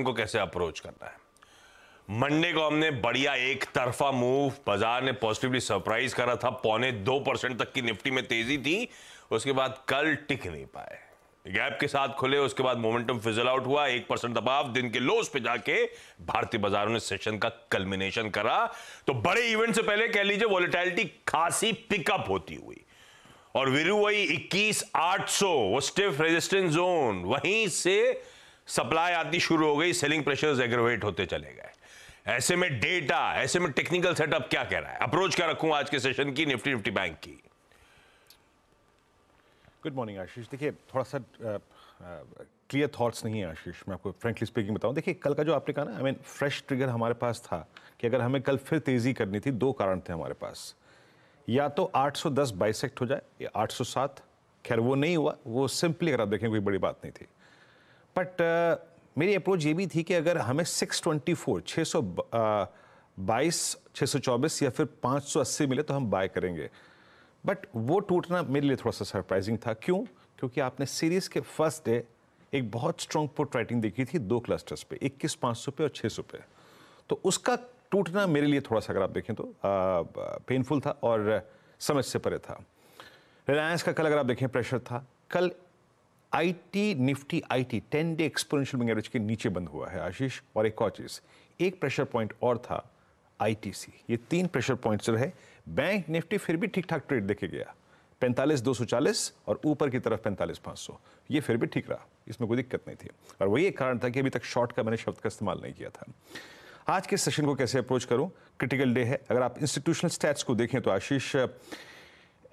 को कैसे अप्रोच करना है मंडे को हमने बढ़िया एक तरफा मूव बाजार ने पॉजिटिवली सरप्राइज करा था पौने दो परसेंट तक की निफ्टी में तेजी थी उसके बाद कल टिक नहीं पाए गैप के साथ खुले उसके बाद मोमेंटम फिजल आउट हुआ एक परसेंट दबाव दिन के लोस पे जाके भारतीय बाजारों ने सेशन का कल्मिनेशन करा तो बड़े इवेंट से पहले कह लीजिए वॉलिटैलिटी खासी पिकअप होती हुई और वीरू वही इक्कीस आठ सौ वो स्टिफ रेजिस्टेंस जोन वहीं से सप्लाई आती शुरू हो गई सेलिंग प्रेशर्स एग्रोवेट होते चले गए ऐसे में डेटा ऐसे में टेक्निकल सेटअप क्या कह रहा है अप्रोच क्या रखूं आज के सेशन की निफ्टी निफ्टी बैंक की गुड मॉर्निंग आशीष देखिए थोड़ा सा क्लियर थॉट्स नहीं है आशीष मैं आपको फ्रेंकली स्पीकिंग बताऊं देखिए कल का जो आपने कहा ना आई मीन फ्रेश ट्रिगर हमारे पास था कि अगर हमें कल फिर तेज़ी करनी थी दो कारण थे हमारे पास या तो 810 बाइसेक्ट हो जाए या 807 खैर वो नहीं हुआ वो सिंपली अगर आप देखें कोई बड़ी बात नहीं थी बट uh, मेरी अप्रोच ये भी थी कि अगर हमें 624, 622, 624 या फिर 580 मिले तो हम बाय करेंगे बट वो टूटना मेरे लिए थोड़ा सा सरप्राइजिंग था क्यों क्योंकि आपने सीरीज़ के फर्स्ट डे एक बहुत स्ट्रॉन्ग पुट राइटिंग देखी थी दो क्लस्टर्स पे इक्कीस पाँच सौ पे और छः सौ पे तो उसका टूटना मेरे लिए थोड़ा सा अगर आप देखें तो पेनफुल था और समझ से परे था रिलायंस का कल अगर आप देखें प्रेशर था कल IT Nifty IT ten day exponential bank average के नीचे बंद हुआ है आशीष और एक और चीज़ एक प्रेशर पॉइंट और था आईटीसी ये तीन प्रेशर पॉइंट्स रहे बैंक निफ्टी फिर भी ठीक ठाक ट्रेड देखे गया पैंतालीस दो सौ चालीस और ऊपर की तरफ पैंतालीस पाँच सौ ये फिर भी ठीक रहा इसमें कोई दिक्कत नहीं थी और वही एक कारण था कि अभी तक शॉर्ट का मैंने शब्द का इस्तेमाल नहीं किया था आज के सेशन को कैसे अप्रोच करूं क्रिटिकल डे है अगर आप इंस्टीट्यूशनल स्टैट्स को देखें तो आशीष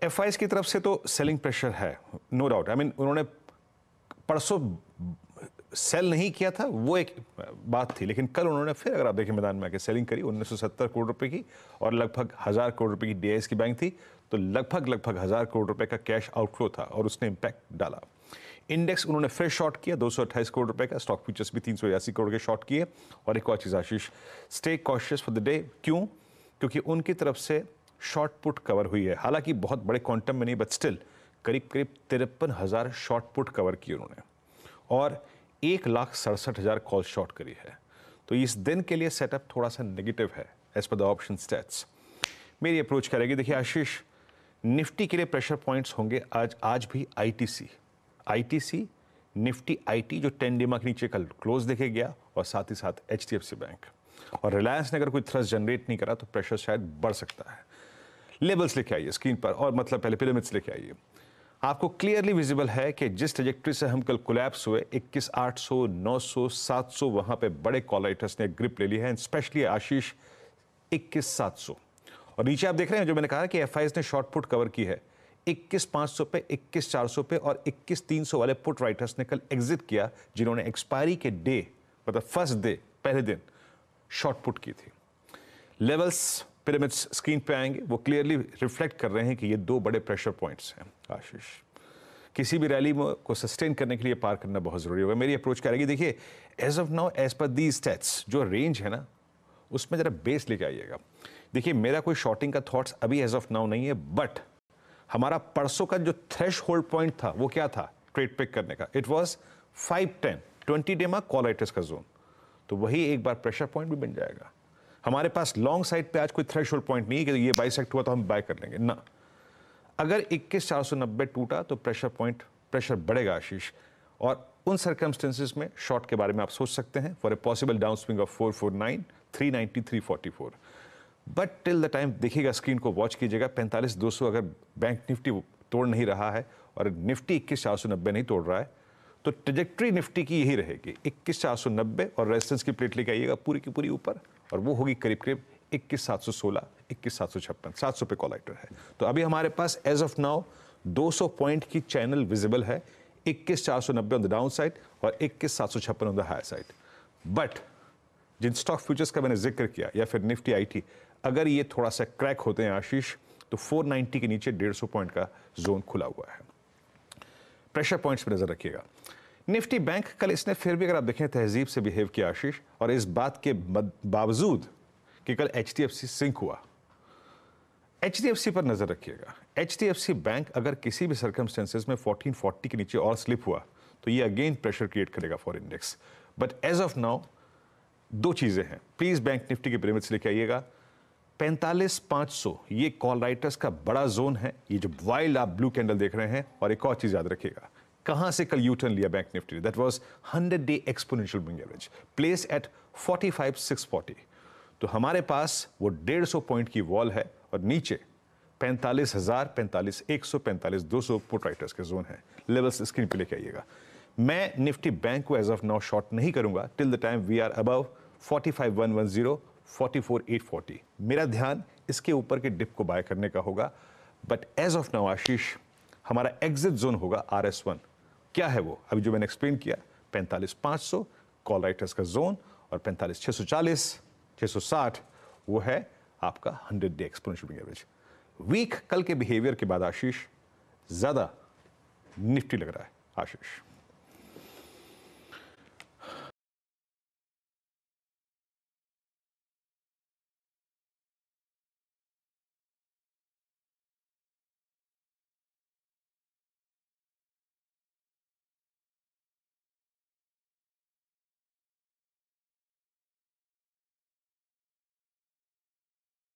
एफ की तरफ से तो सेलिंग प्रेशर है नो डाउट आई मीन उन्होंने परसों सेल नहीं किया था वो एक बात थी लेकिन कल उन्होंने फिर अगर आप देखें मैदान में आकर सेलिंग करी 1970 करोड़ रुपए की और लगभग हज़ार करोड़ रुपए की डीआईएस की बैंक थी तो लगभग लगभग हज़ार करोड़ रुपए का कैश आउटफ्लो था और उसने इम्पैक्ट डाला इंडेक्स उन्होंने फिर शॉर्ट किया दो करोड़ रुपए का स्टॉक फ्यूचर्स भी तीन करोड़ के शॉर्ट किए और एक और चीज़ Ashish stay cautious for the day क्यों क्योंकि उनकी तरफ से शॉर्ट पुट कवर हुई है हालांकि बहुत बड़े क्वांटम में नहीं बट स्टिल करीब करीब तिरपन हज़ार शॉर्ट पुट कवर की उन्होंने और एक लाख सड़सठ हज़ार कॉल शॉट करी है तो इस दिन के लिए सेटअप थोड़ा सा नेगेटिव है as per the option stats मेरी अप्रोच क्या रहेगी देखिए आशीष निफ्टी के लिए प्रेशर पॉइंट्स होंगे आज आज भी आईटीसी आईटीसी निफ्टी आईटी जो टेन डीमा के नीचे कल क्लोज देखे गया और साथ ही साथ एच बैंक और रिलायंस ने अगर कोई थ्रस्ट जनरेट नहीं करा तो प्रेशर शायद बढ़ सकता है लेबल्स लेके आइए स्क्रीन पर और मतलब पहले पिरामिड्स लेके आइए आपको क्लियरली विजिबल है कि जिस ट्रजेक्ट्री से हम कल कोलैप्स हुए 21 800 900 700 वहां पे बड़े कॉलाइटर्स ने ग्रिप ले ली है स्पेशली आशीष 21 700 और नीचे आप देख रहे हैं जो मैंने कहा कि एफ ने शॉर्ट पुट कवर की है 21 500 पे 21 400 पे और 21 300 वाले पुट राइटर्स ने कल एग्जिट किया जिन्होंने एक्सपायरी के डे मतलब फर्स्ट डे पहले दिन शॉर्ट पुट की थी लेवल्स पिरामिड्स स्क्रीन पे आएंगे वो क्लियरली रिफ्लेक्ट कर रहे हैं कि ये दो बड़े प्रेशर पॉइंट्स हैं आशीष किसी भी रैली को सस्टेन करने के लिए पार करना बहुत ज़रूरी होगा मेरी अप्रोच क्या रहेगी देखिए as of now as per the states जो रेंज है ना उसमें ज़रा बेस लेके आइएगा देखिए मेरा कोई शॉर्टिंग का थॉट्स अभी एज ऑफ नाउ नहीं है बट हमारा परसों का जो थ्रेश होल्ड पॉइंट था वो क्या था ट्रेड पिक करने का it was five ten twenty day MA कॉलाइटिस का जोन तो वही एक बार प्रेशर पॉइंट भी बन जाएगा हमारे पास लॉन्ग साइड पे आज कोई थ्रेश पॉइंट नहीं है कि ये बाई हुआ तो हम बाय कर लेंगे ना अगर इक्कीस चार सौ नब्बे टूटा तो प्रेशर पॉइंट प्रेशर बढ़ेगा आशीष और उन सर्कमस्टेंसेज में शॉर्ट के बारे में आप सोच सकते हैं for a possible down swing of four four nine three ninety three forty four but till the time देखिएगा स्क्रीन को वॉच कीजिएगा पैंतालीस दो सौ अगर बैंक निफ्टी तोड़ नहीं रहा है और निफ्टी इक्कीस चार सौ नब्बे नहीं तोड़ रहा है तो ट्रेजेक्ट्री निफ्टी की यही रहेगी इक्कीस चार सौ नब्बे और रेजिस्टेंस की प्लेट लेके आइएगा पूरी की पूरी ऊपर और वो होगी करीब करीब इक्कीस सात सौ सोलह इक्कीस सात सौ छप्पन सात सौ पे कॉलाइटर है तो अभी हमारे पास एज ऑफ नाउ दो सौ पॉइंट की चैनल विजिबल है इक्कीस चार सौ नब्बे ऑन द डाउन साइड और इक्कीस सात सौ छप्पन on the higher side but जिन स्टॉक फ्यूचर्स का मैंने जिक्र किया या फिर निफ्टी टी अगर ये थोड़ा सा क्रैक होते हैं आशीष तो 490 के नीचे 150 पॉइंट का जोन खुला हुआ है प्रेशर पॉइंट्स पर नजर रखिएगा निफ्टी बैंक कल इसने फिर भी अगर आप देखें तहजीब से बिहेव किया आशीष और इस बात के बावजूद कि कल एच सिंक हुआ एच पर नजर रखिएगा एच बैंक अगर किसी भी सर्कमस्टेंसेज में 1440 के नीचे और स्लिप हुआ तो ये अगेन प्रेशर क्रिएट करेगा for index but as of now दो चीज़ें हैं प्लीज़ बैंक निफ्टी के प्रेमित से लेके आइएगा पैंतालीस पाँच सौ ये कॉल राइटर्स का बड़ा जोन है ये जो वाइल्ड आप ब्लू कैंडल देख रहे हैं और एक और चीज़ याद रखिएगा कहाँ से कल यूटर्न लिया bank Nifty that was hundred day exponential moving average place at forty तो हमारे पास वो डेढ़ सौ पॉइंट की वॉल है और नीचे पैंतालीस हजार पैंतालीस एक सौ पैंतालीस दो सौ पुट राइटर्स के जोन है लेवल्स स्क्रीन पे लेके आइएगा मैं निफ्टी बैंक को एज ऑफ नाउ शॉर्ट नहीं करूंगा till the time we are above zero 44840 मेरा ध्यान इसके ऊपर के डिप को बाय करने का होगा but as of now Ashish हमारा एग्जिट जोन होगा आर एस वन क्या है वो अभी जो मैंने एक्सप्लेन किया पैंतालीस पाँच सौ कॉल राइटर्स का जोन और पैंतालीस छः सौ चालीस छः सौ साठ वो है आपका hundred day exponential average weak कल के बिहेवियर के बाद आशीष ज़्यादा निफ्टी लग रहा है आशीष